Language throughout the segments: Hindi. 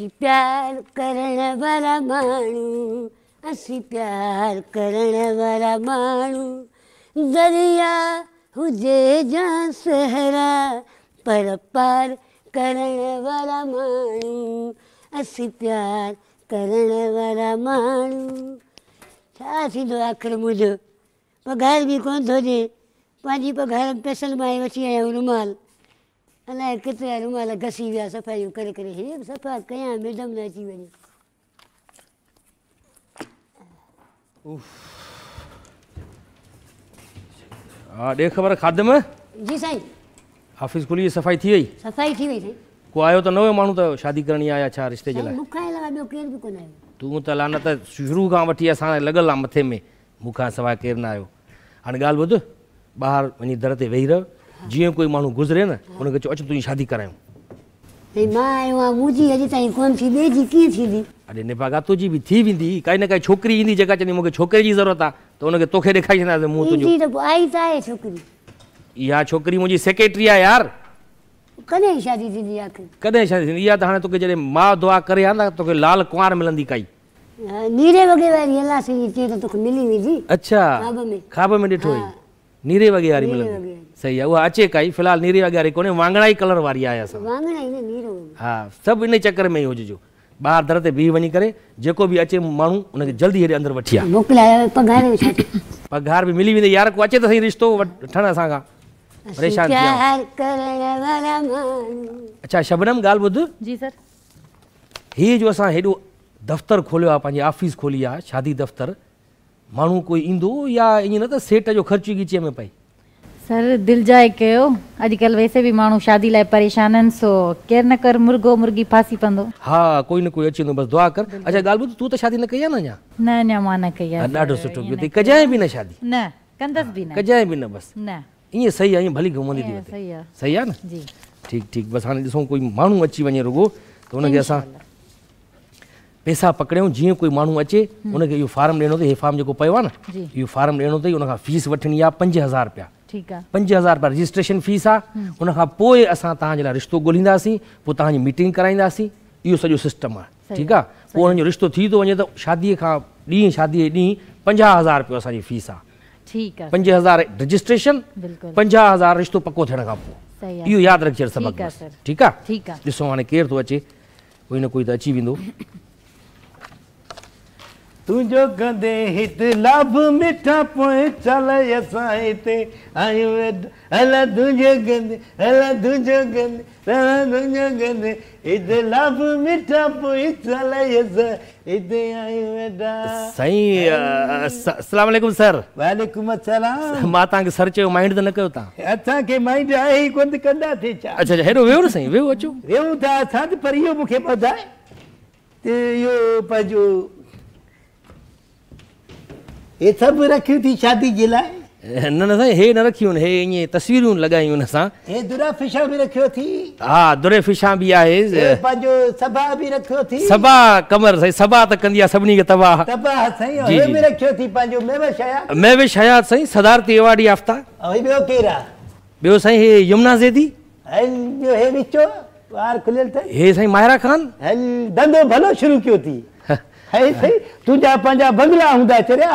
असी प्यारु करणु वारा माण्हू असी प्यारु करण वारा माण्हू दरिया हुजे जा सुहरा पर पार करण वारा माण्हू असी प्यार करण वारा माण्हू छा थींदो आख़िर मुंहिंजो पघारु बि कोन्ह थो हुजे पंहिंजी पघार पैसनि मां वठी आया रुमाल અલે કતેર માલે ગસીયા સફાઈ કરે કરી સફાઈ કયા મેડમ ના ચી ઓ આ દે ખબર ખતમ જી સાઈ ઓફિસ ખુલી સફાઈ થી સફાઈ થી કો આયો તો ન હોય માણો તો શાદી કરણી આયા છા રિશ્તે જ લાય મુખા આલા બે કેર બી કો ના આયો તું તલાને તો શુરુ કા વઠી આસા લગલા મથે મે મુખા સવા કેર ના આયો અન ગાલ બોદ બહાર ની દરતે વેઈર जीअं कोई माण्हू गुज़रे न हुनखे चयो अचो तुंहिंजी शादी करायूं भई मां आयो आहियां मुंहिंजी अॼु ताईं कोन थी ॿिए जी कीअं थींदी अॼु निभागा तुंहिंजी बि थी वेंदी काई न काई छोकिरी ईंदी जेका चवंदी मूंखे छोकिरे जी ज़रूरत आहे त हुनखे तोखे ॾेखारी छॾींदासीं मूं तुंहिंजी त पोइ आई त आहे छोकिरी इहा छोकिरी मुंहिंजी सेक्रेटरी आहे यार कॾहिं शादी थींदी आहे कॾहिं शादी थींदी इहा त हाणे तोखे जॾहिं माउ दुआ करे हा न तोखे लाल कुंवार मिलंदी काई नीरे वॻे वारी अलाह सिंधी चए त तोखे मिली वेंदी अच्छा ख्वाब में ॾिठो हुई ನೀರೇವಾಗಿ ಯಾರಿ ಮಿಲಂದಿ सही आहे उहा अचे काई फिलहाल नीरे वारी वारी कोन्हे वाङणा ई कलर वारी आहे असां हा सभु इन चकर में ई हुजजो ॿाहिरि दर ते बीह वञी करे जेको बि अचे माण्हू हुनखे जल्दी हेॾे अंदरि वठी आहे पघार बि मिली वेंदी यार को अचे तो सही रिश्तो वठणु असां खां परेशान अच्छा शबनम ॻाल्हि ॿुध जी सर हीअ जो असां हेॾो दफ़्तरु खोलियो आहे पंहिंजी ऑफिस खोली शादी दफ्तर माण्हू कोई ईंदो या ईअं न त सेट जो ख़र्चु ॻिचीअ में पए सर दिलि जाए कयो अॼुकल्ह वैसे बि माण्हू शादी लाइ परेशान आहिनि सो केरु न कर मुर्गो मुर्गी फासी पवंदो हा कोई न कोई अची वेंदो बसि दुआ कर अच्छा ॻाल्हि ॿुध तूं त शादी न कई आहे न अञा न अञा मां न कई आहे ॾाढो सुठो कजांइ बि न शादी न कंदसि बि न कजांइ बि न बसि न ईअं सही आहे ईअं भली घुमंदी थी सही आहे न जी ठीकु ठीकु बसि हाणे ॾिसूं कोई माण्हू अची वञे रुगो त हुनखे असां पैसा पकड़ियूं जो कोई माण्हू अचे हुनखे हम्म। इहो फार्म ॾियणो अथई फार्म जेको पियो आहे न फार्म ॾियणो अथई हुनखां फीस वी पंज हज़ार रुपिया पंज हज़ार रुपिया रजिस्ट्रेशन फीस आहे हुनखां हम्म। पोइ असां तव्हांजे मीटिंग कराईंदासीं यो सो सिस्टम आहे ठीकु आहे रिश्तो तो थो तो शादी का खां ॾींहुं शादीअ जे हज़ार रुपियो असांजी फीस आहे पंज हज़ार रजिस्ट्रेशन पंजाह हज़ार रिश्तो पको थियण खां पोइ इहो यादि रखिजे सबक़ु ठीकु आहे ठीकु अचे कोई न कोई त अची वेंदो तुंहिंजो कंदे हिते लाभ मिठा पोइ चल असां हिते आहियूं अला तुंहिंजे कंदे अला तुंहिंजो कंदे अला तुंहिंजो कंदे हिते लाभ मिठा पोइ चल असां हिते आहियूं वेठा साईं अस्सलाम वालेकुम सर वालेकुम अस्सलाम मां तव्हांखे सर चयो माइंड त न कयो तव्हां असांखे माइंड आहे ई कोन कंदा थिए छा अच्छा अच्छा हेॾो वेहो न अचो वेहूं था असां पर इहो मूंखे ॿुधाए त इहो पंहिंजो सभु रखियूं थी शादी जे लाइ न न साईं हे न रखियूं हे ईअं तस्वीरूं लॻायूं हुन सां हे दुरा फिशा बि रखियो थी हा दुरे फिशा बि आहे पंहिंजो सबा बि रखियो थी सबा कमर साईं सबा त कंदी आहे सभिनी खे तबाह तबाह साईं हे बि रखियो थी पंहिंजो मेविश हयात मेविश हयात साईं सदारती अवार्ड याफ़्ता ऐं ॿियो केरु आहे ॿियो साईं हे यमुना ज़ेदी ऐं ॿियो हे विचो वार खुलियल अथई हे साईं माहिरा ख़ान धंधो भलो शुरू कयो थी हे साईं तुंहिंजा पंहिंजा बंगला हूंदा चरिया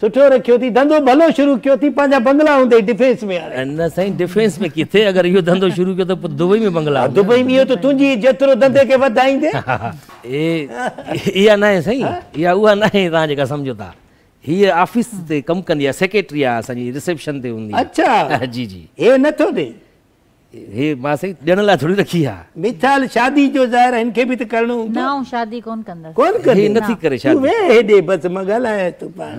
सुठो रखियो थी धंधो भलो शुरू कयो थी पंहिंजा बंगला हूंदे डिफेंस में हाणे न साईं डिफेंस में किथे अगरि इहो धंधो शुरू कयो त तो दुबई में बंगला दुबई में इहो त तो तुंहिंजी जेतिरो धंधे खे वधाईंदे ए इहा न आहे साईं इहा उहा न आहे तव्हां जेका सम्झो था हीअ ऑफिस ते कमु कंदी आहे सेक्रेटरी आहे असांजी रिसेप्शन ते हूंदी अच्छा जी जी हे नथो ॾे हे मां सही ॾियण लाइ थोरी रखी आहे मिथाल शादी जो ज़ाहिर हिन खे बि त करिणो न शादी कोन कंदसि कोन कंदे नथी करे शादी तूं वेह हेॾे बसि मां ॻाल्हायां तूं पाण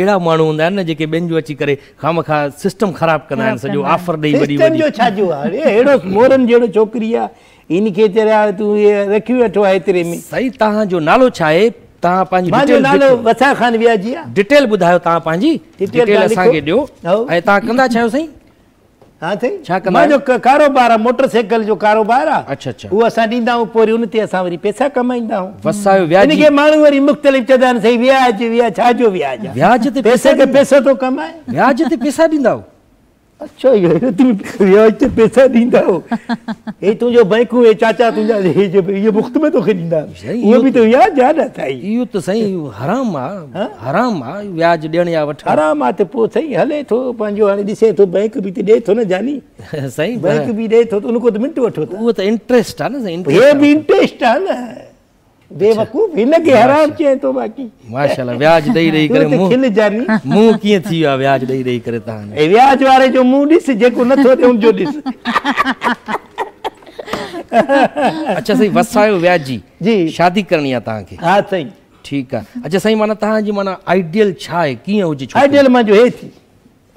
એડા માણો હોnda ને કે બેન જો અચી કરે ખામખા સિસ્ટમ ખરાબ કરના સજો આફર દેઈ બડી વડી એડો મોરન જેડો ચોકરીયા ઇનકે તેરે આ તું એ રાખી બેઠો આતરી મે સાઈ તાહા જો નાલો છાયે તા પાંજી ડિટેલ બતા ખાન વ્યાજીયા ડિટેલ બધાયો તા પાંજી ઇટેલ લખો એ તા કંદા છાયો સઈ हा साईं छा कंदा कारोबार आहे जो कारोबार आहे अच्छा अच्छा उहो असां ॾींदा आहियूं पोइ वरी उन वरी पैसा कमाईंदा आहियूं वसायो व्याज इन खे वरी मुख़्तलिफ़ चवंदा आहिनि व्याज व्याज छा व्याज व्याज ते पैसे खे पैसो थो कमाए व्याज ते पैसा ॾींदा आहियो अछो इहो तूं इहो अचे पैसा ॾींदा हो हे तुंहिंजो बैंकू हे चाचा तुंहिंजा हे जे इहे मुफ़्त में तोखे ॾींदा उहो बि त तो तो- यार जाॾा अथई इहो त तो साईं हराम आहे हाँ? हराम आहे व्याज ॾियण या वठण हराम आहे त पोइ साईं हले थो पंहिंजो हाणे ॾिसे थो बैंक बि त ॾिए थो न जानी साईं बैंक बि ॾिए थो त उनको त मिंट वठो उहो त इंट्रस्ट आहे न साईं हे बि इंट्रस्ट आहे न बेवकूफ़ हिन खे हराम चए थो तो बाक़ी माशाल्लाह व्याज ॾेई ॾेई तो करे मुंह खिल जानी मुंह कीअं थी वियो आहे व्याज ॾेई ॾेई करे तव्हां ऐं व्याज वारे जो मुंहुं ॾिस जेको नथो ॾे हुनजो ॾिस अच्छा साईं वसायो व्याज जी जी शादी करणी आहे तव्हांखे हा साईं ठीकु आहे अच्छा साईं माना तव्हांजी माना आइडियल छा आहे कीअं हुजे आइडियल मुंहिंजो हे थी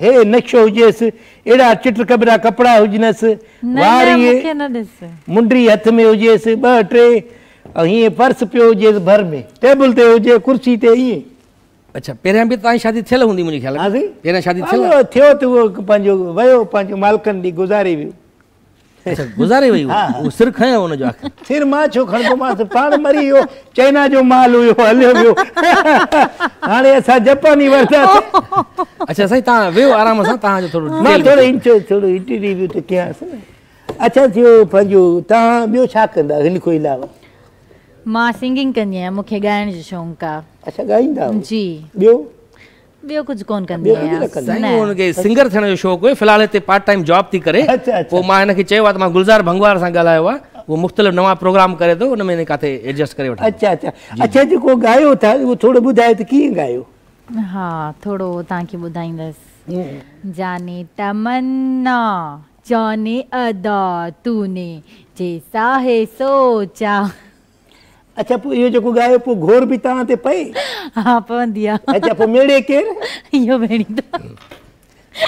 हे नक्शो हुजेसि अहिड़ा चिट कबरा कपिड़ा हुजनसि वारी मुंडी हथ में हुजेसि ॿ टे ऐं पर्स पियो हुजेसि भर में टेबल ते हुजे कुर्सी ते ईअं अच्छा पहिरियां बि तव्हांजी शादी थियल हूंदी मुंहिंजे ख़्याल में हाँ पहिरियां शादी थियल हाँ, थियो त उहो पंहिंजो वियो पंहिंजो मालिकनि ॾींहुं गुज़ारे वियो अच्छा गुज़ारे वई उहो हाँ। सिर खयो हुनजो आख़िर सिर मां छो खणंदोमांसि पाण मरी वियो चाइना जो माल हुयो हलियो वियो हाणे असां जापानी वरितासीं अच्छा साईं तव्हां वेहो आराम सां तव्हांजो थोरो मां थोरो इंटो थोरो इंटरव्यू त कयांसि अच्छा थियो पंहिंजो तव्हां ॿियो छा कंदा हिन खां अलावा मां सिंगिंग कंदी आहियां मूंखे ॻाइण जो शौक़ु आहे अच्छा ॻाईंदा जी ॿियो ॿियो कुझु कोन कंदी आहियां हुनखे सिंगर थियण जो शौक़ु हुयो फ़िलहाल हिते पार्ट टाइम जॉब थी करे पोइ मां हिनखे चयो आहे त मां गुलज़ार भंगवार सां ॻाल्हायो आहे उहो मुख़्तलिफ़ नवां प्रोग्राम करे थो हुन में हिन किथे एडजस्ट करे वठो अच्छा अच्छा अच्छा जेको ॻायो था उहो थोरो ॿुधायो त कीअं ॻायो हा थोरो तव्हांखे ॿुधाईंदसि जाने तमन्ना जाने अदा तूने जैसा है सोचा अच्छा पो हाँ, अच्छा, इहो जेको तो। ॻायो पोइ घोर बि तव्हां ते पए हा पवंदी आहे अच्छा पोइ मेड़े केरु इहो भेणी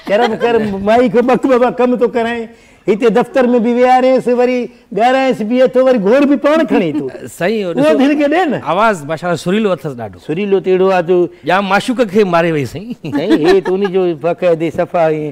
करम कर माई खे ॿ ॿ कमु थो तो कराए हिते दफ़्तर में बि विहारियसि वरी ॻाराइसि बि थो वरी घोर बि पाण खणी थो साईं उहो दिलि खे ॾे न आवाज़ु बाशा सुरीलो अथसि ॾाढो सुरीलो त अहिड़ो आहे जो जाम माशूक खे मारे वई साईं साईं हे त उनजो फ़क़ैदे सफ़ा ईअं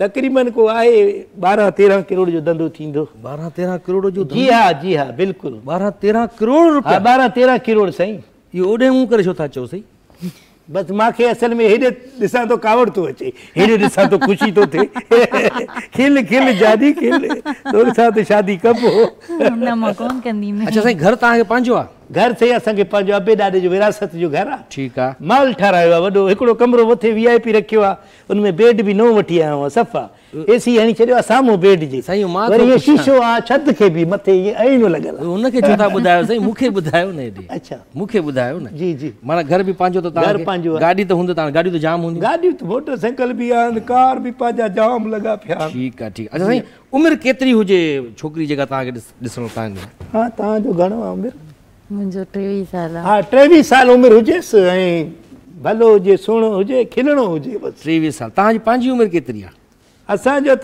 तकरीबन को आहे ॿारहं तेरहं किरोड़ जो धंधो थींदो ॿारहं तेरहं किरोड़ जो जी हा जी हा बिल्कुलु ॿारहं तेरहं किरोड़ रुपया ॿारहं हाँ, तेरहं किरोड़ साईं इहो ओॾे हूं करे था चओ साईं बसि मूंखे असल में हेॾे ॾिसां तो कावड़ थो तो अचे हेॾे ॾिसां थो तो ख़ुशी तो थे खिल खिल जादी खिल तोसां त शादी कबो अच्छा साईं घर तव्हांखे पंहिंजो आहे घर से असांखे अबे ॾाॾे जो विरासत जो घरु आहे ठीकु आहे माल ठारायो आहे वॾो कमरो मथे वी आई पी रखियो आहे उनमें बेड बि नओं वठी आयो सफ़ा एसी हणी छॾियो आहे बेड जे साईं मां वरी इहो शीशो आहे छत खे बि मथे इहे अहिड़ो लॻियल आहे हुनखे छो साईं मूंखे ॿुधायो न हेॾे अच्छा मूंखे ॿुधायो न जी जी माना घर बि पंहिंजो त घर पंहिंजो गाॾी त हूंदो तव्हां गाॾियूं त जाम हूंदियूं गाॾियूं त मोटरसाइकिल बि आहिनि कार बि पंहिंजा जाम लॻा पिया आहिनि ठीकु आहे ठीकु आहे अच्छा साईं उमिरि केतिरी हुजे छोकिरी जेका तव्हांखे ॾिसणो तव्हांखे हा तव्हांजो घणो आहे मुंहिंजो टेवीह साल हा टेवीह साल उमिरि हुजेसि भलो हुए सुहिणो हुजे खिलणो हुजे बसि टेवीह साल तव्हांजी पंहिंजी उमिरि केतिरी आहे असांजो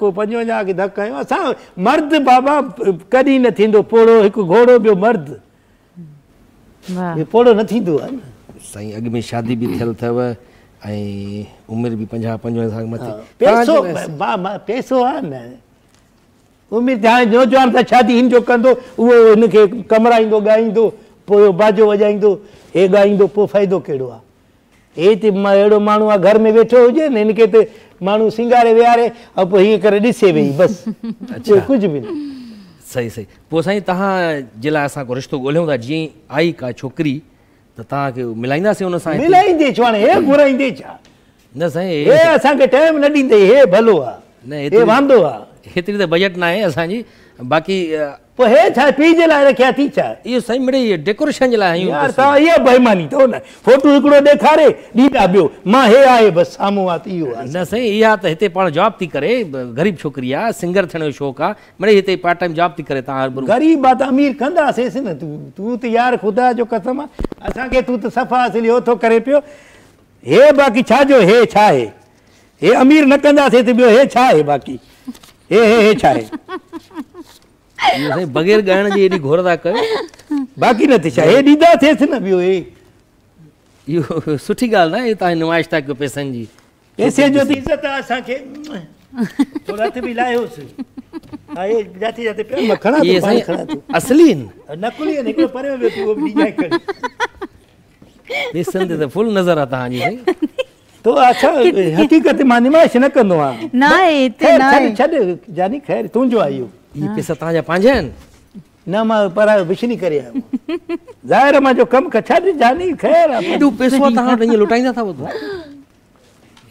को पंजवंजाह के धक आहियूं असां मर्द बाबा कदी न थींदो पोड़ो हिकु घोड़ो ॿियो मर्द पोड़ो न थींदो आहे में शादी भी थियल अथव ऐं उमिरि बि पंजाह पंजवंजाह पैसो आहे न उमेद हाणे नौजवान सां शादी हिनजो कंदो उहो हिनखे कमराईंदो ॻाईंदो पोइ बाजो वॼाईंदो हे ॻाईंदो पोइ फ़ाइदो कहिड़ो आहे हे हिते अहिड़ो माण्हू आहे घर में वेठो हुजे न हिनखे त माण्हू सिंगारे विहारे ऐं पोइ हीअं करे ॾिसे वेही बसि कुझु बि न सही सही पोइ साईं तव्हां जे लाइ असां को रिश्तो ॻोल्हियूं था जीअं आई का छोकिरी त तव्हांखे मिलाईंदासीं हुन सां मिलाईंदे छो हाणे हे हे हे घुराईंदे छा न न न साईं असांखे टाइम ॾींदे भलो आहे आहे वांदो हेतिरी त बजट न आहे असांजी बाक़ी पोइ हे छा पीउ जे लाइ रखिया थी छा इहो साईं मिड़ई डेकोरेशन जे लाइ यार तव्हां इहा बेईमानी अथव न फोटो हिकिड़ो ॾेखारे ॾींदा ॿियो मां हे आहे बसि साम्हूं आहे इहो आहे न साईं त हिते पाण जॉब थी करे ग़रीब छोकिरी आहे सिंगर थियण जो शौक़ु आहे पार्ट टाइम जॉब थी करे तव्हां ग़रीब आहे त अमीर कंदासींसि न तूं तूं त यार ख़ुदा जो कसम आहे असांखे तूं त सफ़ा सिलियो थो करे पियो हे बाक़ी छाजो हे छा आहे हे अमीर न कंदासीं त ॿियो हे छा आहे बाक़ी એ એ છારે બગેર ગાયણ જે એની ઘોરતા કયો બાકી નથી છા એ દીદા थिए છે ને ॿियो એ इहो सुठी ॻाल्हि न आहे तव्हां नुमाइश था कयो पैसनि जी पैसे जो त इज़त आहे असांखे थोरो हथ बि लाहियोसि जाते जाते पिया मखणा ये साईं असली नकली आहिनि हिकिड़ो परे वेठो उहो बि ॾीजाए करे पैसनि ते त फुल नज़र आहे तव्हांजी साईं तो अच्छा हकीकत मां निमाइश कंदो आहियां न आहे हिते न आहे जानी ख़ैर तुंहिंजो आहे इहो हीअ पैसा तव्हांजा पंहिंजा आहिनि न मां परायो बिशनी करे आयो ज़ाहिर मुंहिंजो कमु छॾ जानी ख़ैर एॾो पैसो तव्हां लुटाईंदा अथव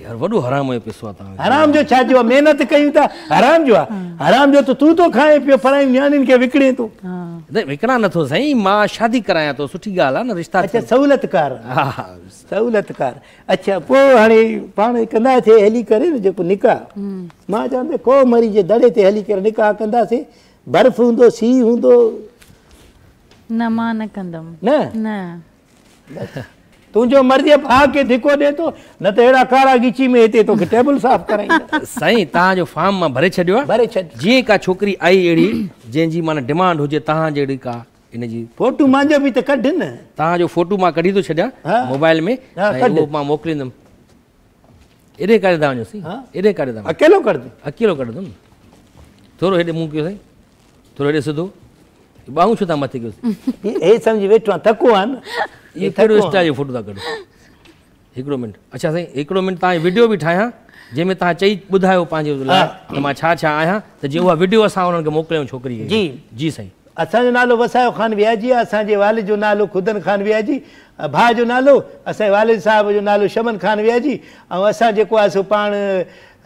યાર વડું હરામ હોય પીસવા તા હરામ જો છાજ્યો મહેનત કયું તા હરામ જો હરામ જો તો તું તો ખાય पियो पर न्याणियुनि खे विकिणे थो हाँ। न विकिणा नथो साईं मां शादी करायां थो तो सुठी ॻाल्हि आहे न रिश्ता अच्छा सहूलियतकार हा सहूलियतकार अच्छा पोइ हाणे पाण कंदासीं हली करे न जेको निकाह हम्म। मां चवां थो को मरी जे दड़े ते हली करे निकाह कंदासीं बर्फ़ हूंदो सीउ हूंदो न मां न कंदमि न न तुंहिंजो मर्ज़ी भाउ खे धिको ॾे थो न त अहिड़ा कारा ॻिची में हिते तोखे टेबल साफ़ कराईंदा साईं तव्हांजो फार्म मां भरे छॾियो आहे भरे छॾ जीअं का छोकिरी आई अहिड़ी जंहिंजी माना डिमांड हुजे तव्हां जहिड़ी का इन जी फोटू मुंहिंजो बि त कढ न तव्हांजो फोटू मां कढी थो छॾियां मोबाइल में मां मोकिलींदुमि एॾे करे था वञो साईं एॾे करे था अकेलो कर अकेलो कढंदुमि थोरो हेॾे मुंहुं कयो साईं थोरो हेॾे सिधो बाहू छो था मथे कयोसीं हे सम्झी वेठो आहे थको आहे न इहो कहिड़ो स्टाइल जो फोटो था कढो हिकिड़ो मिंट अच्छा साईं हिकिड़ो मिंट तव्हां वीडियो बि ठाहियां जंहिंमें तव्हां चई ॿुधायो पंहिंजे लाइ त छा छा आहियां त जे उहा वीडियो असां उन्हनि खे मोकिलियूं छोकिरी जी जी साईं असांजो नालो वसायो ख़ान वियाजी आहे असांजे वालिद जो नालो खुदन ख़ान वियाजी भाउ जो नालो असांजे वालिद साहब जो नालो शमन ख़ान वियाजी और असां जेको आहे सो पाण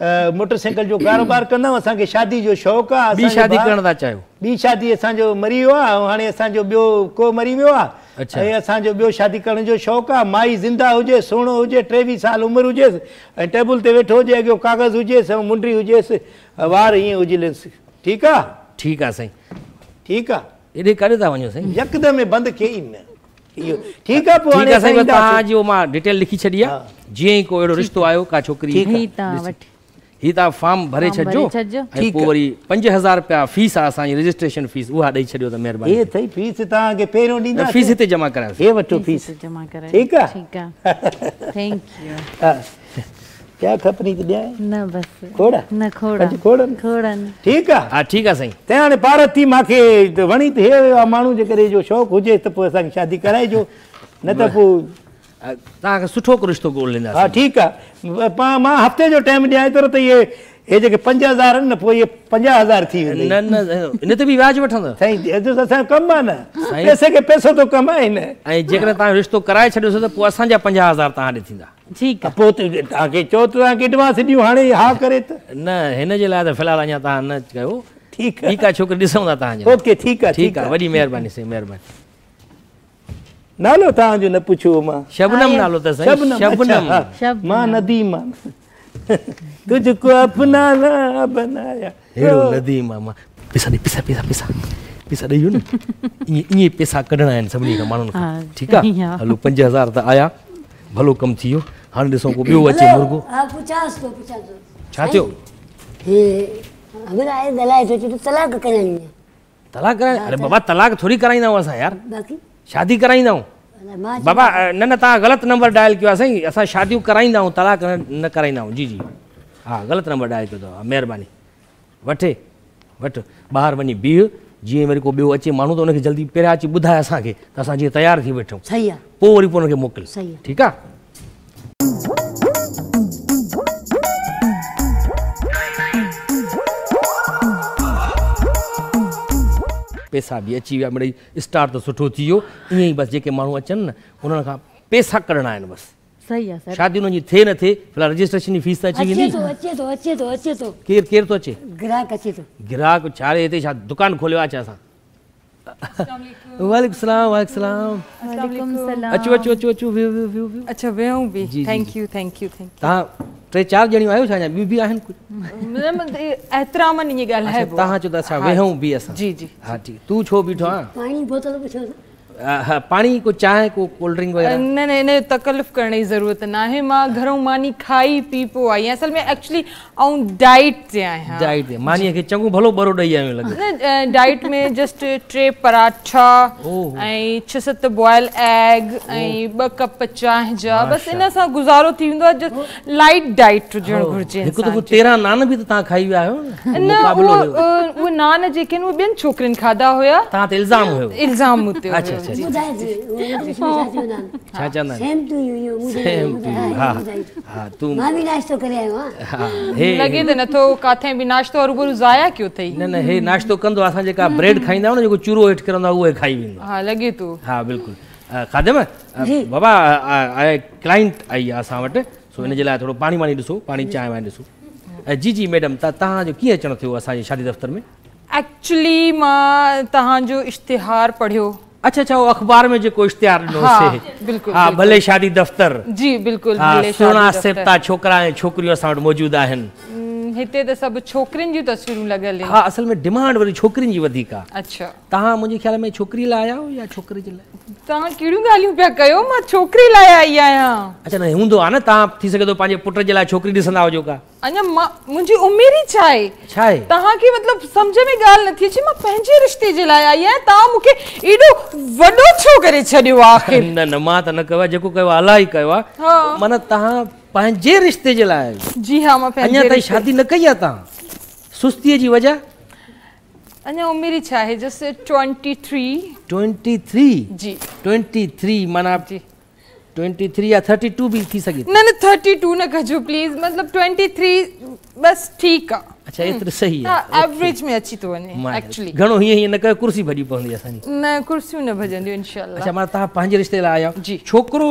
मोटर साइकिल जो कारोबार कंदव असांखे शादी जो शौक़ु आहे ॿी शादी असांजो मरी वियो आहे ॿियो को मरी वियो आहे असांजो ॿियो शादी करण जो शौक़ु आहे माई ज़िंदा हुजे सुहिणो हुजे टेवीह साल उमिरि हुजेसि टेबल ते वेठो हुजे अॻियो कागज़ हुजेसि मुंडी हुजेसि वार ईअं हुजेसि ठीकु आहे पोइ छोकिरी हीदा फॉर्म भरे छॾिजो वरी पंज हज़ार रुपया फीस आहे असांजी रजिस्ट्रेशन फीस उहा ॾेई छॾियो त महिरबानी इहे अथई फीस तव्हांखे पहिरियों ॾींदा फीस हिते जमा करायो हे वठो फीस जमा करायो ठीकु आहे ठीकु आहे थैंक यू क्या खपनी थी ॾियां न खोड़ा न खोड़ा खोड़नि खोड़नि ठीकु आहे हा ठीकु आहे साईं तंहिं हाणे ॿार थी वणी त हे जे करे जो शौक़ु हुजे त पोइ असांखे शादी कराइजो न त तव्हांखे सुठो को ठीकु आहे मां मां हफ़्ते जो टाइम ॾियां थो त इहे हे जेके पंज हज़ार आहिनि न पोइ इहे पंजाह हज़ार थी वेंदी न न हिन ते बि व्याजु वठंदो साईं असांजो कमु आहे न पैसे खे पैसो थो कमाए न ऐं जेकॾहिं तव्हां रिश्तो कराए छॾियोसि त पोइ असांजा पंजाह हज़ार तव्हां ॾे ठीकु आहे पोइ तव्हांखे चओ त तव्हांखे एडवांस ॾियूं हाणे हा करे त न हिन जे लाइ त फ़िलहालु अञा तव्हां न कयो ठीकु आहे ठीकु आहे छोकिरी ॾिसूं था तव्हांजे ओके ठीकु आहे ठीकु आहे वॾी महिरबानी साईं महिरबानी नालो तव्हांजो न पुछो मां शबनम नालो त शबनम शबनम मां नदीमा तुझको अपना ना बनाया अहिड़ो नदीमा मां पैसा ॾे पैसा पैसा पैसा पैसा ॾेई न ईअं ईअं पैसा कढणा आहिनि सभिनी खां माण्हुनि खां ठीकु आहे हलो पंज त आया भलो कमु थी वियो हाणे को ॿियो अचे मुर्गो छा थियो तलाक कराइणी तलाक कराए अरे बाबा तलाक थोरी कराईंदा हुआसीं यार बाक़ी शादी कराईंदाऊं बाबा न न तव्हां ग़लति नंबर डायल किया सही अस शादी शादियूं तलाक न कराईंदाऊं जी जी हाँ गलत नंबर डायल कयो वे महिरबानी वठे वही बीह जी वरी बो अचे मानू तो हुनखे जल्दी पहिरियां अची बुधा असांखे त असां थी वेठूं सही आहे पोइ मोकिल सही आहे पैसा भी अची विया मिड़ई स्टार त सुठो थी ई बसि जेके माण्हू अचनि न उन्हनि पैसा करना बस बसि सही आहे सर शादी हुनजी थिए न थिए फिलहाल रजिस्ट्रेशन जी फीस त अची वेंदी अचे थो अचे थो अचे थो ग्राहक अचे थो ग्राहक छा रे हिते छा वालेकुम सलाम वालेकुम सलाम वालेकुम सलाम अचो अचो अचो अचो वेहो अच्छा वेहो बि thank you thank you thank you तव्हां રે ચાર જણ આયો છે આ બબી આહેન કુત ઇતરામ ની ગલ હે તાહા જોસા વેહું બી અસ જી જી હાજી તું છો બેઠો પાણી બોટલ પૂછો आ, पानी को चाय को कोल्ड ड्रिंक वगैरह नहीं नहीं नहीं तकल्फ करने की ज़रूरत ना है मां घरों मानी खाई पी पो आई असल में एक्चुअली आऊं डाइट ते आहियां डाइट ते मानी के चंगो भलो बरो डई आयो लगे डाइट में जस्ट टे पराठा ऐं छह सत बॉयल एग ऐं ॿ कप चांहि जा बसि इन सां गुज़ारो थी वेंदो आहे लाइट डाइट हुजणु घुरिजे हिकु दफ़ो तेरहं नान बि त तव्हां खाई विया आहियो न उहो नान जेके आहिनि उहे ॿियनि छोकिरियुनि खाधा हुया तव्हां ते इल्ज़ाम हुयो इल्ज़ाम हुते अच्छा 무자지. 무자지. भी नाश्तो और गुरु जाया क्यों थई न न हे नाश्तो कंदो असां जेका ब्रेड खाईंदा न जेको चूरो हेठि करंदा उहे खाई वेंदो हा लगे तू हा बिल्कुलु खादम बाबा क्लाइंट आई आहे असां वटि सो इन जे लाइ थोरो वाणी ॾिसो पाणी चांहि वाणी ॾिसो जी जी मैडम त तव्हांजो कीअं अचणु थियो असांजे शादी दफ़्तर में एक्चुअली मां तव्हांजो इश्तिहार पढ़ियो अच्छा अच्छा वो अखबार में जो को इश्तेहार हाँ, हाँ, बिल्कुल हाँ भले शादी दफ्तर जी बिल्कुल हाँ, सोना सेपता छोकरा छोकरियों मौजूद आहिनि हिते त सभु छोकिरियुनि जूं तस्वीरूं लॻल हा असल में डिमांड वरी छोकिरियुनि जी वधीक आहे अच्छा तव्हां मुंहिंजे ख़्याल में छोकिरी लाइ आया आहियो या छोकिरे जे लाइ तव्हां कहिड़ियूं ॻाल्हियूं पिया कयो मां छोकिरी लाइ आई आहियां अच्छा न हूंदो आहे न तव्हां थी सघे थो पंहिंजे पुट जे लाइ छोकिरी ॾिसंदा हुजो का अञा मां मुंहिंजी उमेर ई छा आहे छा आहे तव्हांखे मतिलबु सम्झ में ॻाल्हि नथी अचे मां पंहिंजे रिश्ते जे लाइ आई आहियां तव्हां मूंखे एॾो वॾो छो करे छॾियो आहे न न मां त न कयो आहे जेको कयो आहे अलाई कयो आहे माना तव्हां पंहिंजे रिश्ते जलाए जी हा मां अञा ताईं शादी न कई आहे सुस्ती सुस्तीअ जी वजह अञा उमिरि ही चाहे just twenty three twenty three जी ट्वेंटी थ्री जी ट्वेंटी थ्री या थर्टी टू बि थी सघे न न थर्टी टू न कजो प्लीज़ मतलब ट्वेंटी थ्री बसि ठीकु अच्छा, हम्म। आहे अच्छा एतिरो सही है आहे एवरेज में अची थो वञे एक्चुअली घणो हीअं हीअं न कयो कुर्सी भरी पवंदी असांजी न कुर्सी न भजन दियो इंशाल्लाह अच्छा माना तव्हां पंहिंजे रिश्ते लाया जी छोकरो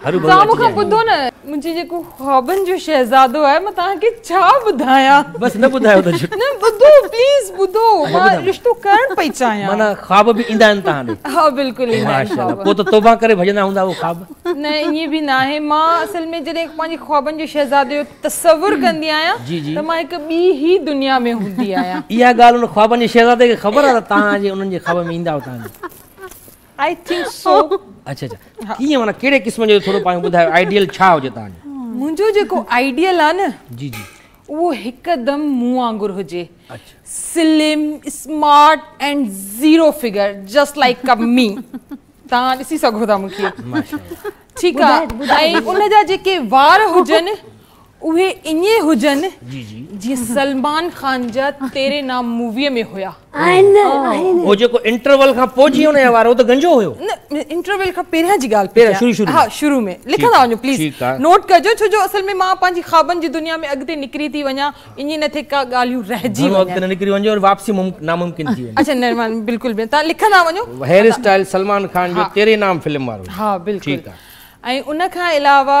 न ईअं बि न आहे मां आई थिंक सो अच्छा अच्छा कीअं माना कहिड़े क़िस्म जो थोरो पाण ॿुधायो आइडियल छा हुजे तव्हांजो मुंहिंजो जेको आइडियल आहे न जी जी उहो हिकदमि मूं वांगुरु हुजे अच्छा। Slim smart and zero figure just like come me तव्हां ॾिसी सघो था मूंखे ठीकु आहे ऐं उन जा जेके वार हुजनि उहे इन्हे हुजन जी जी जी सलमान खान जा तेरे नाम मूवीअ में हुया आहिनि हाँ। आहिनि हो जेको इंटरवल खां पोइ जी हुन वारो त तो गंजो हुयो न इंटरवल खां पहिरियां जी ॻाल्हि पहिरियां शुरू शुरू हा शुरू में लिखंदा वञो प्लीज़ नोट कजो छो जो असल में मां पंहिंजी ख़्वाबनि जी दुनिया में अॻिते निकिरी थी वञा ईअं न थिए का ॻाल्हियूं रहिजी वञनि न निकिरी वञो और वापसी नामुमकिन थी वञे अच्छा निर्मान बिल्कुलु बि तव्हां लिखंदा वञो हेयर स्टाइल सलमान खान जो तेरे नाम फिल्म वारो हा बिल्कुलु ऐं उन खां अलावा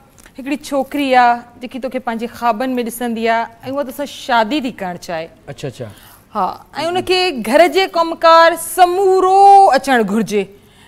हिकिड़ी छोकिरी आहे जेकी तोखे पंहिंजे ख्वाबनि में ॾिसंदी आहे ऐं उहा तोसां शादी थी करणु चाहे अच्छा अच्छा हा ऐं उनखे घर जे कमकार समूरो अचणु घुरिजे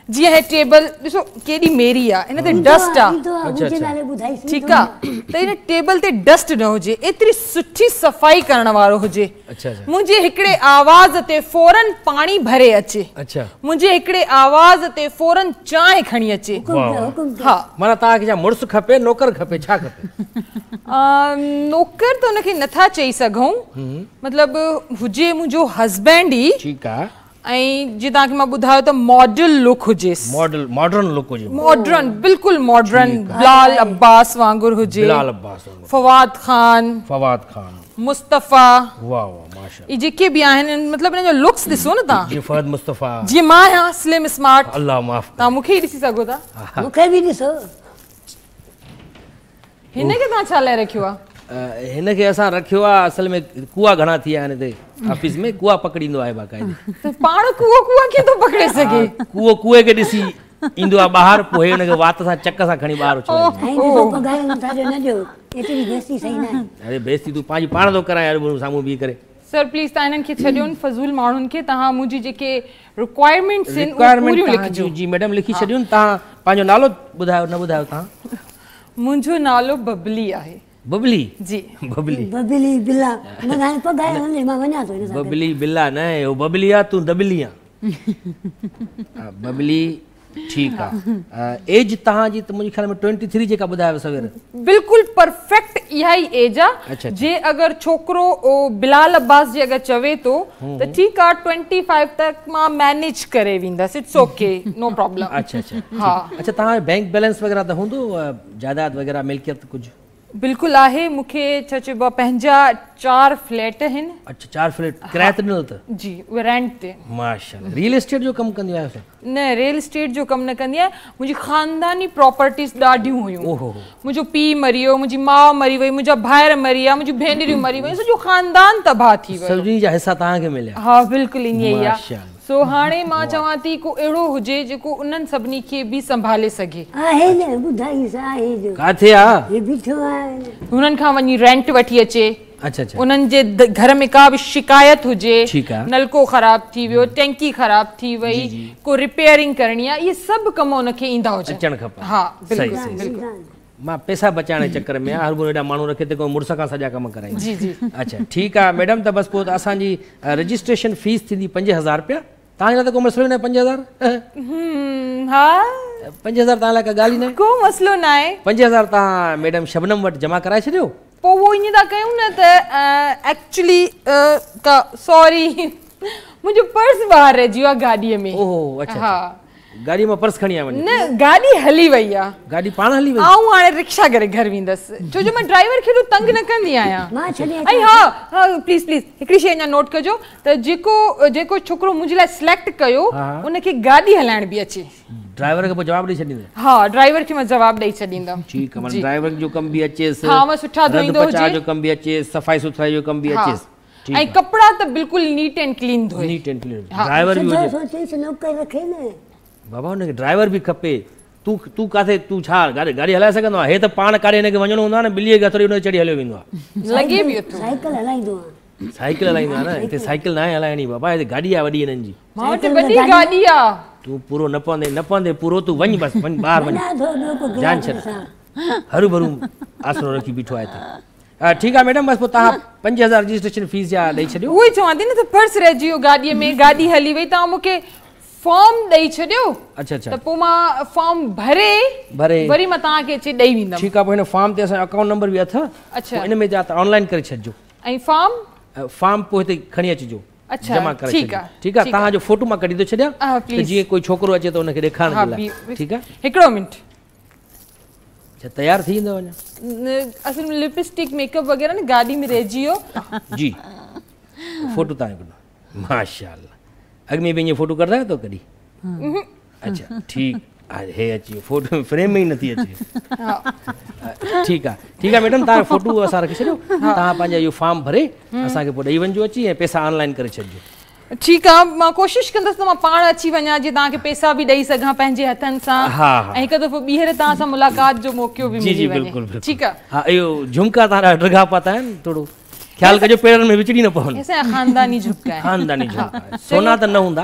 जी है टेबल दिसो केडी मेरी आ हिन ते डस्ट आ तो अच्छा, अच्छा नाले बुधाई आहे ठीक आ त हिन टेबल ते डस्ट न हो जे एतिरी सुठी सफ़ाई करण वारो हो जे हुजे मुंहिंजे एकडे आवाज़ ते फौरन पानी भरे अचे अच्छा मुंहिंजे एकडे आवाज़ ते फौरन चाय खणी अचे हां माना ता के मुड़ुसु खपे नौकर खपे छा खपे अ नौकर तो नखे नथा चई सघूं हम्म। मतलब हुजे मुजो हस्बैंड ही ठीक आ ऐं जीअं तव्हांखे मां ॿुधायो त मॉडल लुक हुजेसि मॉडल मॉडर्न लुक हुजे मॉडर्न oh। बिल्कुलु मॉडर्न बिलाल अब्बास वांगुरु हुजे बिलाल अब्बास फवाद ख़ान फवाद ख़ान मुस्तफ़ा वाह वाह माशा ई जेके बि आहिनि मतिलबु हिन जो लुक्स ॾिसो न तव्हां जी फहद मुस्तफ़ा जीअं मां आहियां स्लिम स्मार्ट अल्लाह माफ़ तव्हां मूंखे ई ॾिसी सघो था मूंखे बि ॾिसो हिन खे तव्हां छा लाइ रखियो आहे हिन खे असां रखियो आहे असल में कुआ घणा थी विया आहिनि हिते ऑफिस में कुआ पकड़ींदो आहे बाक़ाइदे पाण कुओ कुआ कीअं थो पकड़े सघे कुओ कुए खे ॾिसी ईंदो आहे ॿाहिरि पोइ हुनखे वात सां चक सां खणी ॿाहिरि अरे बेस्ती तूं पंहिंजी पाण थो कराए साम्हूं बीह करे सर प्लीज़ तव्हां हिननि खे छॾियोनि फज़ूल माण्हुनि खे तव्हां मुंहिंजी जेके रिक्वायरमेंट्स आहिनि पूरियूं लिखिजो जी मैडम लिखी छॾियो तव्हां पंहिंजो नालो ॿुधायो न ॿुधायो तव्हां मुंहिंजो नालो बबली आहे बबली बबली जी बबली बिल्ला मैं गाने બિલ્લા गाए તો मैं મંદિર માં વન્યા તો બબલી બિલ્લા ન वो बबलिया तू दबलिया बबली ठीक है एज तहां जी तो मुझे ख़्याल में 23 जे का ॿुधायव सवेर बिल्कुल परफेक्ट यही एज आ अच्छा, अच्छा। जे अगरि छोकिरो बिलाल अब्बास जे अगर चवे तो हम्म। तो ठीक आ 25 तक मां मैनेज करे विंदा इट्स ओके नो प्रॉब्लम अच्छा अच्छा हां अच्छा तहां बैंक बैलेंस वग़ैरह तो हूंदो जायदाद वग़ैरह मिल्कियत तो कुछ बिल्कुल आहे मुखे चचे बा आहे चार फ्लैट हैं अच्छा चार फ्लैट किराए ते ॾिनल जी उहे रेंट थे माशाल्लाह रियल एस्टेट जो कम कमु कंदी आहियो न रियल एस्टेट जो कम न कंदी आहियां मुझे ख़ानदानी प्रॉपर्टीज़ हुई हुयूं मुंहिंजो पीउ मरी वियो मुझे माउ मरी वई मुझे भाईर मरी विया मुंहिंजी भेनरियूं मरी वियूं जो ख़ानदान तबाह थी वियो सभिनी जा हिसा तव्हांखे मिलिया हा बिल्कुलु ये या आहे मां चवां थी को अहिड़ो हुजे जेको उन्हनि सभिनी खे बि संभाले सघे रेंट वठी अचे घर में का बि शिकायत हुजे नलको ख़राब थी वियो टैंकी ख़राब थी वई को रिपेयरिंग करणी आहे मां पैसा बचाइण जे चकर में बसि पोइ असांजी रजिस्ट्रेशन फीस थींदी पंज हज़ार रुपया तव्हां लाइ त को मसलो न आहे पंज हज़ार हम्म, हा पंज हज़ार तव्हां लाइ का ॻाल्हि ई न आहे को मसलो न आहे पंज हज़ार तव्हां मैडम शबनम वटि जमा कराए छॾियो पोइ उहो ईअं था कयूं न त एक्चुअली सॉरी मुंहिंजो पर्स ॿाहिरि रहिजी वियो आहे गाॾीअ में ओहो अच्छा, अच्छा। हा गाड़ी में पर्स खणी आवन वञे न गाॾी हली वई गाड़ी पाण हली वई आऊ हाणे रिक्शा करे घर विंदस जो जो मैं ड्राइवर खे एॾो तंग न कंदी आहियां आई हां हां प्लीज़ प्लीज़ एकरी शे अञा नोट कजो त जेको जेको छोकरो मुंहिंजे सिलेक्ट कयो उने उनखे गाड़ी हलाण भी अचे ड्राइवर के जवाब दे छदी हां ड्राइवर के मैं जवाब दे छॾींदमि ठीकु आहे माना ड्राइवर जो कमु बि अचेसि हां मैं सुठा धोईंदो जी जो कमु भी अचेसि सफ़ाई सुथराई जो कमु भी अचेसि आई कपड़ा तो बिल्कुल नीट एंड क्लीन धोए नीट एंड क्लीन ड्राइवर बि हुजे सोचे लोग कर रखे न बाबा हुन खे ड्राइवर बि खपे तूं तूं किथे तूं छा गाॾी गाॾी हलाए सघंदो आहे हे त पाण काॾे हिनखे वञिणो हूंदो आहे न ॿिलीअ खे हथोड़ी हुन चढ़ी हलियो वेंदो आहे साइकिल हलाईंदो आहे न हिते साइकिल न आहे हलाइणी बाबा हिते गाॾी आहे वॾी हिननि जी तूं पूरो न पवंदे न पवंदे पूरो तूं वञ बसि वञ ॿाहिरि वञ जान छॾ हरू भरू आसरो रखी बीठो आहे हिते ठीकु मैडम बसि पोइ तव्हां पंज रजिस्ट्रेशन फीस जा ॾेई छॾियो उहो ई न त पर्स रहिजी वियो गाॾीअ में गाॾी हली वई तव्हां मूंखे फॉर्म दई छॾियो अच्छा अच्छा तो पोइ फॉर्म भरे भरे वरी मां तव्हांखे अची ॾेई वेंदमि ठीकु आहे पोइ हिन फॉर्म ते असांजो अकाउंट नंबर भी अथव अच्छा इन में जा ऑनलाइन करे छजो ऐं फॉर्म फॉर्म पोते हिते खणी अचिजो अच्छा जमा करे ठीक है ठीक है तहां जो फोटो मा कडी दो छडिया त जी कोई छोकरो अचे तो उनके देखारण के लाइ ठीक है एकड़ो मिनट अच्छा तैयार थी न असल में लिपस्टिक मेकअप वगैरह ने गाड़ी में रह जियो जी फोटो ताए माशाल्लाह અમે બેની ફોટો કરાય તો કરી હા અચ્છા ઠીક આ હે અચ્છી ફોટો ફ્રેમિંગ નથી અચ્છી હા ઠીક આ ઠીક આ મેડમ તા ફોટો આસા રાખીશું તા પંજે યો ફોર્મ ભરે આસા કે પડઈ વંજો ચી પૈસા ઓનલાઈન કરી છજો ઠીક આ માં કોશિશ કરન તો માં પાણ અચ્છી વણા જી તા કે પૈસા ભી દઈ સગા પંજે હથન સા આ એક તફ બીહર તા સા મુલાકાત જો મોક્યો ભી મિલ જી જી બિલકુલ ઠીક આ હા એ ઝુમકા તા ડરગા પાતા થોડો ख्याल कजो पेरनि में विचड़ी न पवनि ऐसा खानदानी झुमका है खानदानी झुमका है हाँ। सोना त तो न हुंदा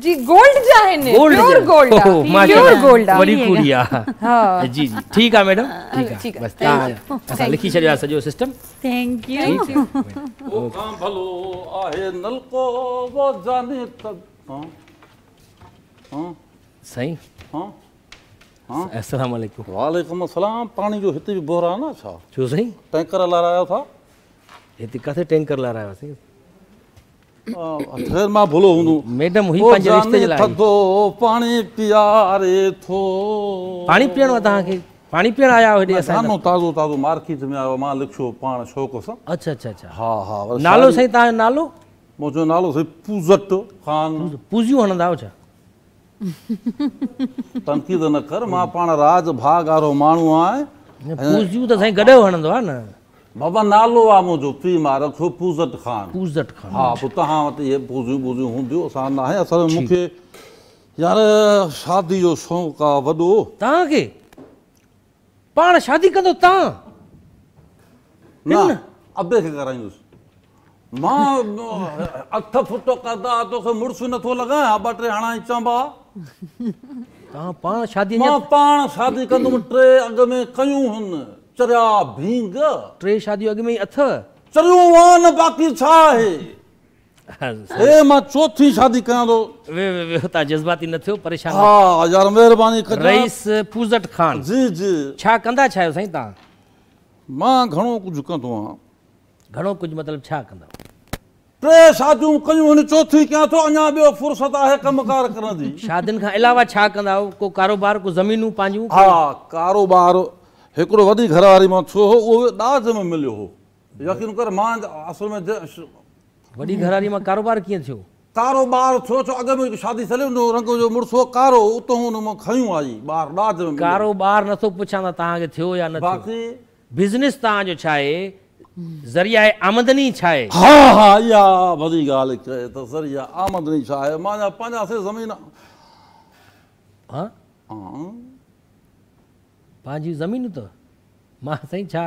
जी गोल्ड जा है गोल्ड प्योर गोल्ड आ प्योर गोल्ड आ वरी कूड़ी आ हां जी जी ठीक है मैडम हाँ, अच्छा, ठीक है बस ता असा लिखी छडिया सजो सिस्टम थैंक यू ओ काम भलो आहे नलको वो जाने तब हां हां सही हां हाँ। अस्सलाम वालेकुम वालेकुम अस्सलाम पानी जो हिते भी बोरा ना छा अच्छा। जो सही तंकर लहराया था ये कथे टैंक कर ला रहा है वैसे अथर मां भूलो हुनु मैडम हुई पंज रिश्ते जला थदो पानी पियारे थो पानी पीण वा ता के पानी पीण आया हो दे असा नो ताजो ताजो मार्केट में आयो मां लिखो पाण शौक सा अच्छा अच्छा अच्छा हां हां नालो सही ता नालो मुजो नालो सही पूजट खान पूजियो हणदा हो छा तनकीद न कर मां पाण राज भाग आरो माण्हू आए पूजियो त सही गडो हणदो आ न बाबा नालो आहे मुंहिंजो पीउ मां रखियो तव्हां वटि मां अठ फुट پان तोखे मुड़ پان लॻा ॿ टे हाणा चांबादी पाण में चरिया भींग टे शादियूं अॻु में ई अथव चरियो वान बाक़ी छा आहे हाँ, हे मां चोथीं शादी कयां थो तव्हां जज़्बाती न थियो परेशान हा यार महिरबानी रईस फूज़त ख़ान जी जी छा कंदा छा आहियो साईं तव्हां मां घणो कुझु कंदो आहियां घणो कुझु मतिलबु छा कंदा टे शादियूं कयूं हिन चोथीं कयां थो अञा ॿियो फुर्सत आहे कमकार करण जी शादियुनि खां अलावा छा कंदा आहियो को कारोबार को ज़मीनूं पंहिंजूं हा कारोबार हिकिड़ो वॾी घरवारी मां थियो हो उहो ॾाज में मिलियो हो यकीन कर मां असुल में वॾी घरवारी मां कारोबार कीअं थियो कारोबार थियो छो अॻु में शादी सले हुन रंग जो मुड़ुसो कारो उतां हुन मां खयूं आई ॿार ॾाज में कारोबार नथो पुछां त तव्हांखे थियो या न बाक़ी बिज़नेस तव्हांजो छा आहे ज़रिया आमदनी छा आहे हा हा इहा वॾी ॻाल्हि चए त ज़रिया आमदनी छा आहे मुंहिंजा पंहिंजा से ज़मीन हा पंहिंजी ज़मीन अथव मां साईं छा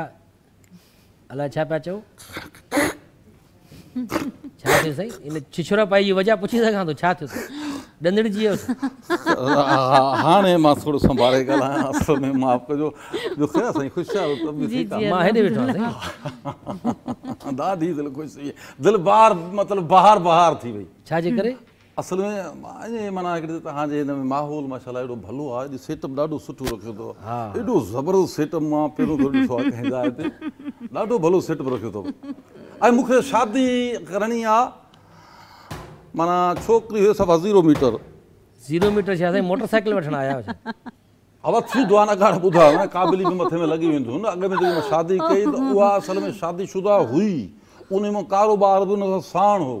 अलाए छा पिया चओ छा थियो साईं इन छिछुरा पाई जी वजह पुछी सघां थो छा थियो ॾंदड़िजी वियो हाणे मां थोरो संभाले ॻाल्हायां माफ़ कजो साईं ख़ुशि आहियो मां हेॾे वेठो आहियां दिलि ख़ुशि थी दिलि बार मतिलबु बहार बहार थी वई छाजे करे असल में मुंहिंजे माना हिकिड़े तव्हांजे हिन में माहौल माशा एॾो भलो आहे अॼु सेटअप ॾाढो सुठो रखियो अथव एॾो ज़बरदस्त सेटअप मां पहिरियों दफ़ो ॾिठो आहे कंहिं ॻाल्हि ते ॾाढो भलो सेटअप रखियो अथव ऐं मूंखे शादी करणी आहे माना छोकिरी हुयो सफ़ा ज़ीरो मीटर ज़ीरो मीटर छा साईं मोटर साइकिल वठणु आया हुआ अवा थी दुआ न ॻाढ़ ॿुधायो न काबिली बि मथे में लॻी वेंदो न अॻे में शादी कई त उहा असल में शादी हुई उन मां कारोबार बि सां साण हो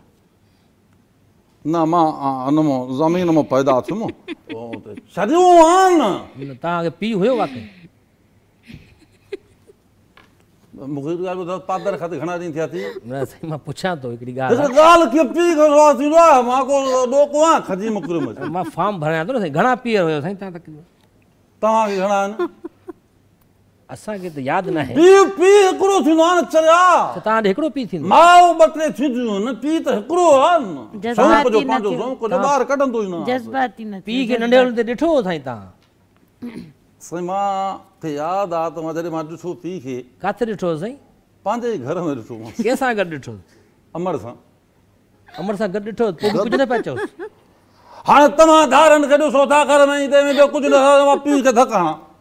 那嘛啊，那么咱们那么白搭去嘛？哦，啥子玩意儿呢？那打个比回我看。मुखे तो यार तो पादर खाते घना दिन थिया थी मैं सही में पूछा तो एक रिगार इसे गाल क्यों थी ना माँ को दो को असांखे त यादि न आहे पीउ पीउ हिकिड़ो थींदो आहे न चरिया त तव्हां हिकिड़ो पीउ थींदो माउ ॿ टे थींदियूं न पीउ त हिकिड़ो आहे शौंक़ जो पंहिंजो शौंक़ जो ॿार कढंदो ई न जज़्बाती न पीउ खे नंढे हूंदे ॾिठो हो साईं तव्हां साईं मूंखे यादि आहे त मां जॾहिं मां ॾिठो पीउ खे किथे ॾिठो हो साईं पंहिंजे ई घर में ॾिठो कंहिंसां गॾु ॾिठो अमर सां अमर सां गॾु ॾिठो पोइ कुझु न पिया चओ हाणे तव्हां धारनि खे ॾिसो था घर में ॿियो कुझु न पीउ खे धकां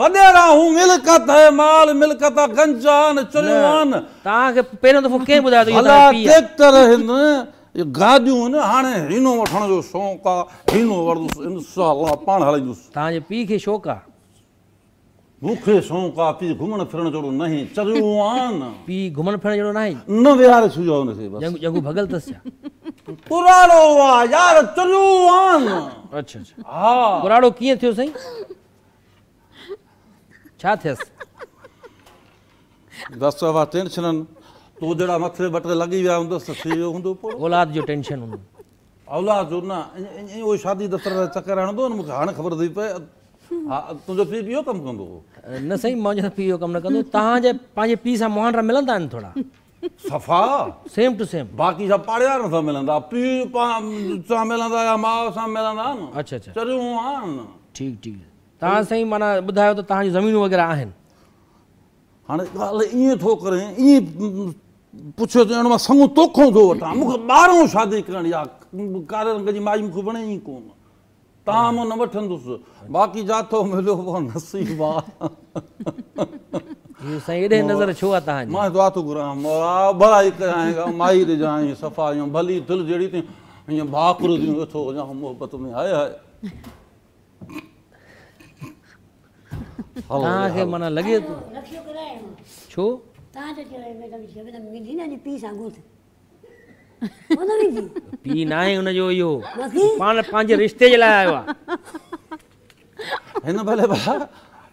वॾेरा हूं मिल्कत है माल मिल्कत गंजान चलवान तां खे पहिरियों दफ़ो कंहिं ॿुधायो त अला ट्रैक्टर आहिनि गाॾियूं आहिनि हाणे हिनो वठण जो शौक़ु आहे हिनो वरदुसि इनशाह पाण हलाईंदुसि तव्हांजे पीउ खे शौक़ु आहे मूंखे शौक़ु आहे पीउ घुमण फिरण जहिड़ो न आहे चलवान पीउ घुमण फिरण जहिड़ो न आहे न विहारे छॾियो आहे हुनखे बसि जंगू भगल अथसि पुराणो आहे यार चलवान अच्छा अच्छा हा पुराणो कीअं थियो साईं छा थियसि दस हवा टेंशननि तो जहिड़ा मथे बटे लॻी विया हूंदसि थी वियो हूंदो पोइ औलाद जो टेंशन हूंदो औलाद जो न उहो शादी दस्तर जा चकर हणंदो न मूंखे हाणे ख़बर थी पए हा तुंहिंजो पीउ इहो कमु कंदो हो न साईं मुंहिंजो पीउ इहो कमु न कंदो तव्हांजे पंहिंजे पीउ सां मुहानरा मिलंदा आहिनि थोरा सफ़ा सेम टू सेम बाक़ी सभु पाड़ेवारनि सां मिलंदा पीउ सां मिलंदा या माउ सां मिलंदा न अच्छा अच्छा चरियूं हा न ठीकु ठीकु तव्हां साईं माना ॿुधायो त तव्हांजी ज़मीनूं वग़ैरह आहिनि हाणे ॻाल्हि ईअं थो करे ईअं पुछियो त ॼण मां सङो तोखो थो वठां मूंखे ॿारहों शादी करणी आहे कारे रंग जी माई मूंखे वणे ई कोन तव्हां मां न वठंदुसि बाक़ी जाथो मिलियो नसीब थी वेठो मोहबत में न आहे हुनजो इहो पाण पंहिंजे रिश्ते जे लाइ आयो आहे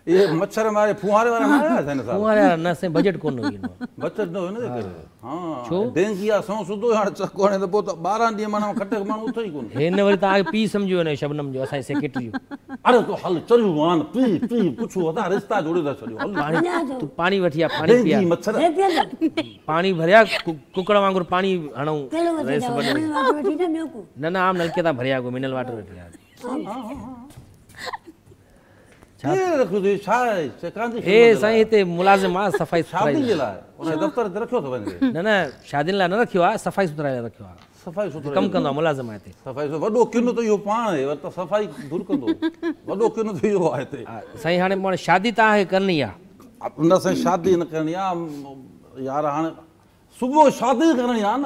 ये मच्छर मारे फुहारे वाला मारे था ना साहब फुहारे वाला ना से बजट कोन हुई बचत नो ना कर हां छो डेंगिया सो सुधो हां कोने तो पोता तो 12 डी मानो खटक मानो उठो ही कोन हेने वरी ता पी समझो ने शबनम जो असाई सेक्रेटरी अरे तो हल चलू वान पी पी पूछो अदा रिश्ता जोड़े दा चलियो हल पानी तू पानी वठिया पानी पिया मच्छर पानी भरया कुकड़ा वांगुर पानी हणो रेस बने न ना आम नलके ता भरया को मिनरल वाटर वठिया हां हां हाँ, हाँ। मुलाज़िम सफ़ाई शादी न न शादियुनि लाइ सफ़ाई सुथराई लाइ सफ़ाई सुथरो कमु कंदो मुलाज़िम सफ़ाई वॾो किन त इहो पाण सफ़ाई दूरि कंदो किन त इहो आहे हिते साईं शादी तव्हांखे करणी शादी न यार हाणे सुबुह शादी करणी आहे न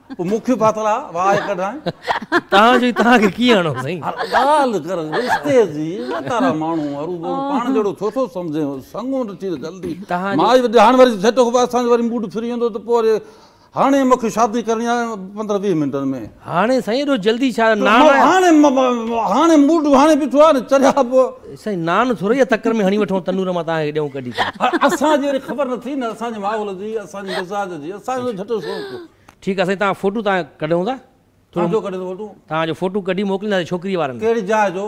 पोइ मुख्य पात्र आहे वाह कढाए तव्हांजी तव्हांखे कीअं आणो साईं ॻाल्हि कर रिश्ते जी वेचारा माण्हू अरू पाण जहिड़ो छो थो सम्झे सङो नथी जल्दी मां हाणे वरी सेट खां असांजो वरी मूड फिरी वेंदो त पोइ वरी हाणे मूंखे शादी करणी आहे पंद्रहं वीह मिंटनि में हाणे साईं एॾो जल्दी छा नान हाणे हाणे मूड हाणे बीठो आहे न चरिया पोइ साईं नान थोरी इहा तकर में हणी वठूं तनूर मां तव्हांखे ॾियूं कढी असांजे वरी ख़बर नथी न असांजे माहौल जी असांजी मिज़ाज जी असांजो झटो शौक़ु ठीक है साईं तव्हां फोटू तव्हां कढूं था थोरो कढो फोटू तव्हांजो फोटू कढी मोकिलींदासीं छोकिरी वारनि कहिड़ी जाइ जो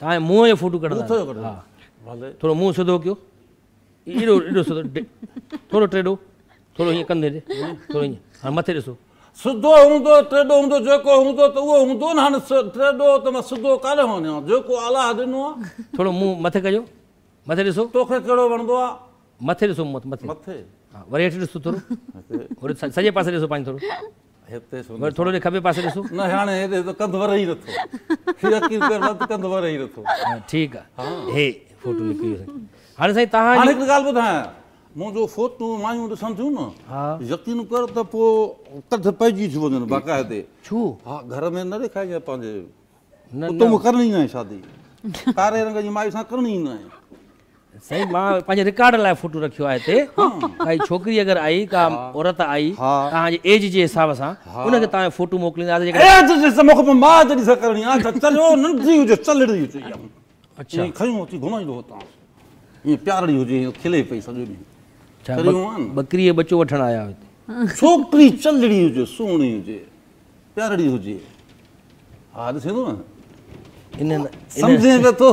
तव्हांजे मुंहं जो फोटू कढंदासीं हा थोरो मुंहुं सिधो कयो एॾो एॾो सिधो थोरो टेॾो थोरो हीअं कंधे ते थोरो हीअं हाणे मथे ॾिसो सिधो हूंदो टेॾो हूंदो जेको हूंदो त उहो हूंदो न हाणे टेॾो त मां सिधो कान वञा जेको अलाह ॾिनो आहे थोरो मथे कजो मथे ॾिसो तोखे कहिड़ो वणंदो आहे मथे ॾिसो मथे मथे વરી હેઠળ શું થોડું વરી સજે પાસે રહેશું પાણી થોડું હેતે શું વર થોડું ખભે પાસે રહેશું ના હાણે એ તો કંધ વર રહી રથો ફિરકી પર મત કંધ વર રહી રથો ઠીક હા હે ફોટો નીકળી હાણે સાઈ તહાं હાणे हिकु ॻाल्हि ॿुधायां मुंहिंजो फोटो मायूं ॾिसनि थियूं न यकीन कर त पोइ कंध पइजी थियूं वञनि बाक़ाइदे छो हा घर में न ॾेखारिजांइ पंहिंजे तूं करणी न आहे शादी कारे रंग जी माई सां करणी न आहे सही मां पंहिंजे रिकॉर्ड लाइ फोटो रखियो आहे हिते काई छोकिरी अगरि आई का औरत आई तव्हांजे एज जे हिसाब सां उनखे तव्हां फोटो मोकिलींदासीं अच्छा खयूं अची घुमाईंदो हुतां ईअं प्यारड़ी हुजे खिले पई सॼो ॾींहुं अच्छा, बकरीअ बचो वठणु आया हुते छोकिरी चलड़ी हुजे सुहिणी हुजे प्यारड़ी हुजे हा ॾिसंदो न इन समझे पियो तो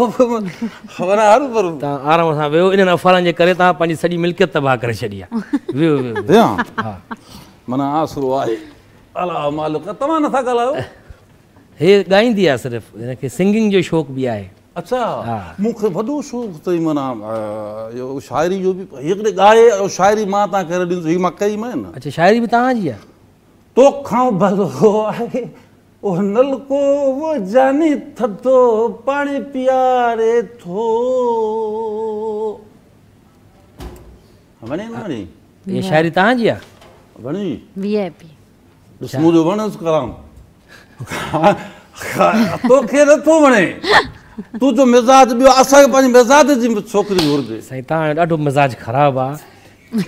ख़बर आहे हर पर तव्हां आराम सां हाँ, वेहो इन्हनि अफ़ारनि जे करे तव्हां पंहिंजी सॼी मिल्कियत तबाह करे छॾी आहे वेहो वेहो हा माना आसरो आहे अला मालिक तव्हां नथा ॻाल्हायो हे ॻाईंदी आहे सिर्फ़ु हिनखे सिंगिंग जो शौक़ु बि आहे अच्छा मूंखे वॾो शौक़ु अथई माना इहो शाइरी जो बि हिकिड़े ॻाए ऐं शाइरी मां तव्हां करे ॾींदुसि हीअ मां कई मां न अच्छा शाइरी बि तव्हांजी आहे तोखां भलो आहे ओह नल वो जानी थतो पानी प्यारे थो हमारे हमारे ये शायरी तां जिया बनी वीआईपी दुश्मन जो बने उस कलाम तो खेल तो बने तू जो मिजाज भी असा के पानी मिजाज जी छोकरी घुर्जे सही तां डाडो मिजाज खराब आ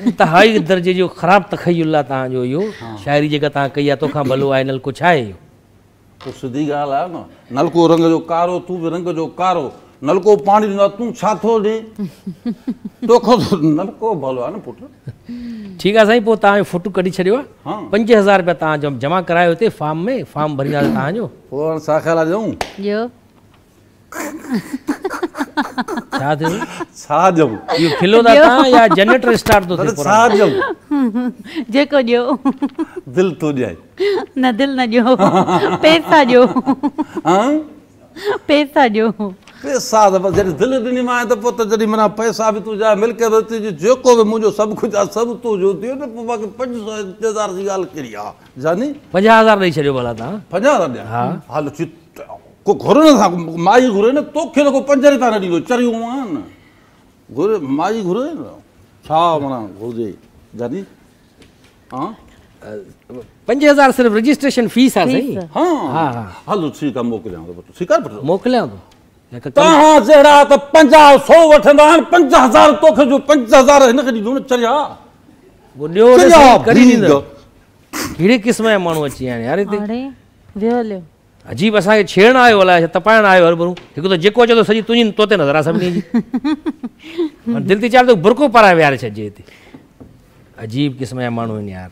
इंतहाई दर्जे जो खराब तखय्युल तां जो यो हाँ। शायरी जगह तां कई आ तोखा भलो कुछ आए तो सिधी ॻाल्हि आहे न नलको रंग जो कारो तूं बि रंग जो कारो नलको पाणी ॾींदो आहे तूं छा थो ॾे तोखो तो नलको भलो आहे न पुटु ठीकु आहे साईं पोइ तव्हांजो फोटो कढी छॾियो आहे हाँ। पंज हज़ार रुपया तव्हां जमा करायो हिते फार्म में फार्म भरींदासीं तव्हांजो पोइ हाणे छा ख़्यालु आहे ॾियूं छा थियो छा ॼम इहो खिलो था तव्हां या जनरेटर स्टार्ट थो थिए छा ॼम जेको ॾियो दिलि थो ॼाए न दिलि न ॾियो पैसा ॾियो हाँ? पैसा ॾियो पैसा त बसि जॾहिं दिलि ॾिनी मां त पोइ त जॾहिं माना पैसा बि तुंहिंजा मिल्क बि तुंहिंजो जेको बि मुंहिंजो सभु कुझु आहे सभु तुंहिंजो थियो न पोइ मूंखे पंज सौ हज़ार जी ॻाल्हि कहिड़ी आहे जानी पंजाह हज़ार ॾेई छॾियो भला तव्हां पंजाह हज़ार ॾिया हलो चित को घुरण सां माई घुरे न तोखे त को पंजर कान ॾींदो चरियूं आहिनि घुरे माई घुरे न छा माना घुरिजे दादी हा पंज हज़ार सिर्फ़ु रजिस्ट्रेशन फीस आहे साईं हा हा हलो हाँ। हाँ, ठीकु आहे मोकिलियांव थो तो ठीकु आहे मोकिलियांव तो? थो तव्हां जहिड़ा त तो पंजाह सौ वठंदा आहिनि पंज हज़ार तोखे जो पंज हज़ार हिनखे ॾिजो न चरिया ॾियो करे ॾींदो कहिड़े क़िस्म जा माण्हू अची विया आहिनि यार हिते वियो हलियो अजीब असांखे छेड़ण आयो अलाए छा आयो हर भरू हिकु त तो जेको अचे थो तो सॼी तुंहिंजी तो नज़र आहे सभिनी जी दिलि थी चाहे त तो बुरको पाराए विहारे छॾिजे अजीब क़िस्म जा माण्हू आहिनि यार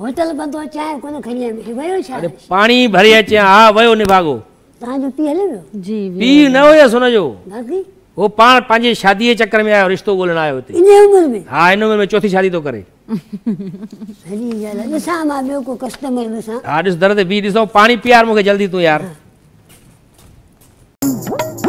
होटल बंदि चांहि कोन खणी वियो छा अरे पाणी भरी अचे हा वियो निभागो तव्हांजो पीउ हली वियो जी पीउ न हुयसि हुनजो बाक़ी वो पाण पंहिंजे शादीअ जे चक्कर में आया रिश्तों ॻोल्हण आयो हिते इन उम्र में हा इन उमिरि में चोथी शादी तो करे ॾिसां मां ॿियो को कस्टमर ॾिसां हा ॾिस दर ते बीह ॾिसो पाणी पीआर मूंखे जल्दी तू यार